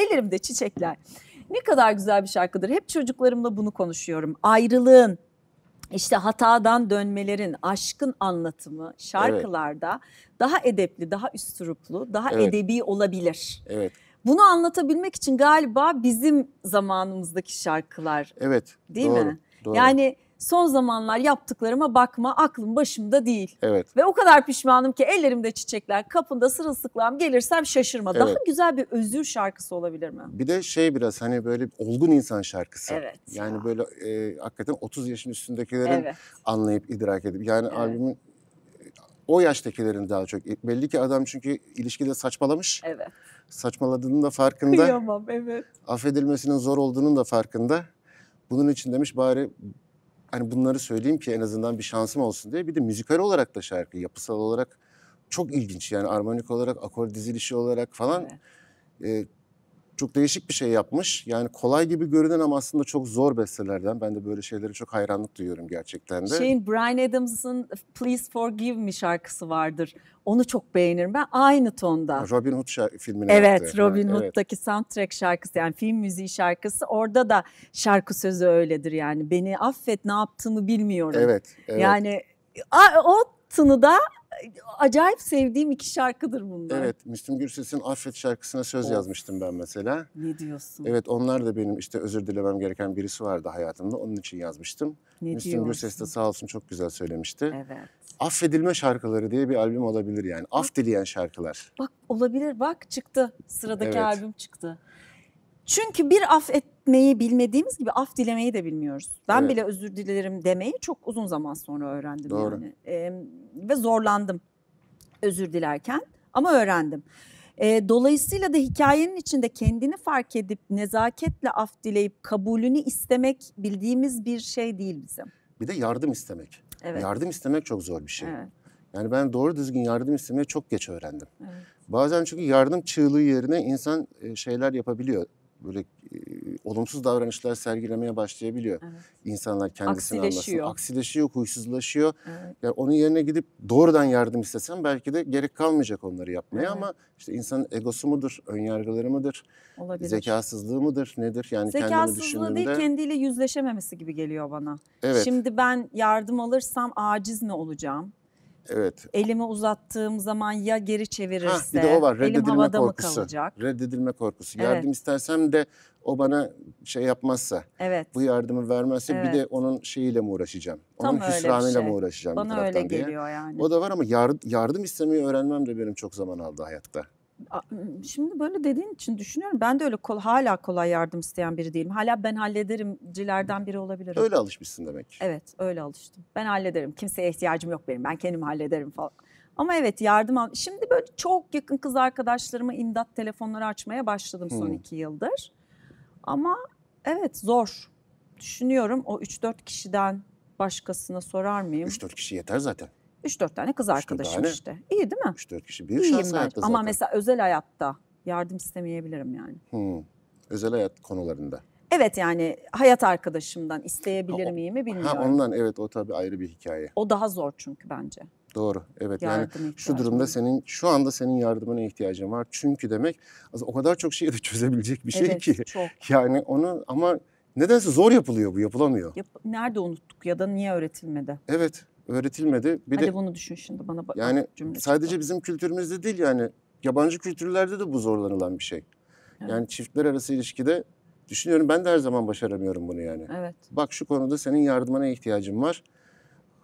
Ellerimde çiçekler. Ne kadar güzel bir şarkıdır. Hep çocuklarımla bunu konuşuyorum. Ayrılığın, işte hatadan dönmelerin, aşkın anlatımı şarkılarda evet. daha edepli, daha üsturuplu, daha evet. edebi olabilir. Evet. Bunu anlatabilmek için galiba bizim zamanımızdaki şarkılar. Evet. Değil doğru, mi? Doğru. Yani son zamanlar yaptıklarıma bakma aklım başımda değil. Evet. Ve o kadar pişmanım ki ellerimde çiçekler kapında sırılsıklam gelirsem şaşırma. Evet. Daha güzel bir özür şarkısı olabilir mi? Bir de şey biraz hani böyle olgun insan şarkısı. Evet. Yani ya. böyle e, hakikaten 30 yaşın üstündekilerin evet. anlayıp idrak edip yani evet. albümün e, o yaştakilerin daha çok. E, belli ki adam çünkü ilişkide saçmalamış. Evet. Saçmaladığının da farkında. Kıyamam evet. Affedilmesinin zor olduğunun da farkında. Bunun için demiş bari hani bunları söyleyeyim ki en azından bir şansım olsun diye. Bir de müzikal olarak da şarkı yapısal olarak çok ilginç yani armonik olarak akor dizilişi olarak falan evet. E, çok değişik bir şey yapmış. Yani kolay gibi görünen ama aslında çok zor bestelerden. Ben de böyle şeylere çok hayranlık duyuyorum gerçekten de. Şeyin Brian Adams'ın Please Forgive Me şarkısı vardır. Onu çok beğenirim ben aynı tonda. Robin Hood şarkı, filmini Evet yaptı. Robin ha, Hood'daki evet. soundtrack şarkısı yani film müziği şarkısı orada da şarkı sözü öyledir yani. Beni affet ne yaptığımı bilmiyorum. Evet. evet. Yani o tını da acayip sevdiğim iki şarkıdır bunlar. Evet, Müslüm Gürses'in Affet şarkısına söz of. yazmıştım ben mesela. Ne diyorsun? Evet, onlar da benim işte özür dilemem gereken birisi vardı hayatımda. Onun için yazmıştım. Ne Müslüm diyorsun? Gürses de sağ olsun çok güzel söylemişti. Evet. Affedilme şarkıları diye bir albüm olabilir yani. Bak, Af dileyen şarkılar. Bak olabilir bak çıktı. Sıradaki evet. albüm çıktı. Çünkü bir affet etmeyi bilmediğimiz gibi af dilemeyi de bilmiyoruz. Ben evet. bile özür dilerim demeyi çok uzun zaman sonra öğrendim Doğru. yani. E, ve zorlandım özür dilerken ama öğrendim. E, dolayısıyla da hikayenin içinde kendini fark edip nezaketle af dileyip kabulünü istemek bildiğimiz bir şey değil bizim. Bir de yardım istemek. Evet. Yardım istemek çok zor bir şey. Evet. Yani ben doğru düzgün yardım istemeyi çok geç öğrendim. Evet. Bazen çünkü yardım çığlığı yerine insan şeyler yapabiliyor. Böyle olumsuz davranışlar sergilemeye başlayabiliyor. Evet. İnsanlar kendisini aksileşiyor. anlasın. Aksileşiyor, huysuzlaşıyor. Evet. Yani onun yerine gidip doğrudan yardım istesem belki de gerek kalmayacak onları yapmaya evet. ama işte insanın egosu mudur, önyargıları mıdır, Olabilir. zekasızlığı mıdır, nedir? Yani Zekasızlığı düşündüğümde... değil, kendiyle yüzleşememesi gibi geliyor bana. Evet. Şimdi ben yardım alırsam aciz mi olacağım? Evet. Elimi uzattığım zaman ya geri çevirirse ha, bir de o var. Reddedilme elim havada korkusu. mı kalacak? Reddedilme korkusu. Evet. Yardım istensem de o bana şey yapmazsa, evet. bu yardımı vermezse evet. bir de onun şeyiyle mi uğraşacağım? Tam onun hüsranıyla şey. mi uğraşacağım Bana bir taraftan öyle diye. geliyor yani. O da var ama yardım istemeyi öğrenmem de benim çok zaman aldı hayatta. Şimdi böyle dediğin için düşünüyorum. Ben de öyle kol, hala kolay yardım isteyen biri değilim. Hala ben hallederimcilerden biri olabilirim. Öyle alışmışsın demek. Evet öyle alıştım. Ben hallederim. Kimseye ihtiyacım yok benim. Ben kendim hallederim falan. Ama evet yardım al. Şimdi böyle çok yakın kız arkadaşlarıma imdat telefonları açmaya başladım son hmm. iki yıldır. Ama evet zor. Düşünüyorum o 3-4 kişiden başkasına sorar mıyım? 3-4 kişi yeter zaten. 3-4 tane kız arkadaşım tane. işte. İyi değil mi? 3-4 kişi. Bir İyiyim şans hayatta Ama mesela özel hayatta yardım istemeyebilirim yani. Hmm. Özel hayat konularında. Evet yani hayat arkadaşımdan isteyebilir ha, o, miyim mi bilmiyorum. Ha ondan evet o tabii ayrı bir hikaye. O daha zor çünkü bence. Doğru. Evet Yardım yani ihtiyacım. şu durumda senin şu anda senin yardımına ihtiyacın var. Çünkü demek o kadar çok şeyi de çözebilecek bir şey evet, ki. Çok. Yani onu ama nedense zor yapılıyor bu yapılamıyor. Yap, nerede unuttuk ya da niye öğretilmedi? Evet öğretilmedi. Bir Hadi de, bunu düşün şimdi bana bak. Yani sadece çıktı. bizim kültürümüzde değil yani yabancı kültürlerde de bu zorlanılan bir şey. Evet. Yani çiftler arası ilişkide düşünüyorum ben de her zaman başaramıyorum bunu yani. Evet. Bak şu konuda senin yardımına ihtiyacım var.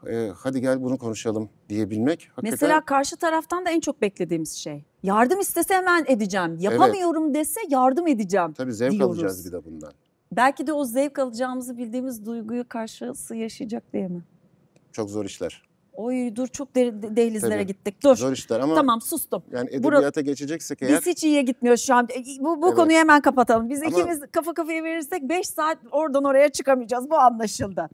Ee, hadi gel bunu konuşalım diyebilmek. Hakikaten... Mesela karşı taraftan da en çok beklediğimiz şey. Yardım istese hemen edeceğim. Yapamıyorum evet. dese yardım edeceğim. Tabii zevk diyoruz. alacağız bir de bundan. Belki de o zevk alacağımızı bildiğimiz duyguyu karşısı yaşayacak diye mi? Çok zor işler. Oy dur çok de- dehlizlere Tabii. gittik. Dur. Zor işler ama tamam sustum. Yani edebiyata Bura- geçeceksek eğer. Biz hiç iyiye gitmiyoruz şu an. E, bu, bu Evet. konuyu hemen kapatalım. Biz Ama- ikimiz kafa kafaya verirsek 5 saat oradan oraya çıkamayacağız. Bu anlaşıldı.